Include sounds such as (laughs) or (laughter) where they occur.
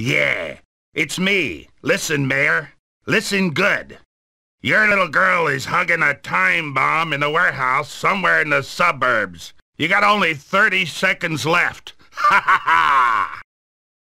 Yeah, it's me. Listen, Mayor. Listen good. Your little girl is hugging a time bomb in a warehouse somewhere in the suburbs. You got only 30 seconds left. (laughs) Ha ha ha!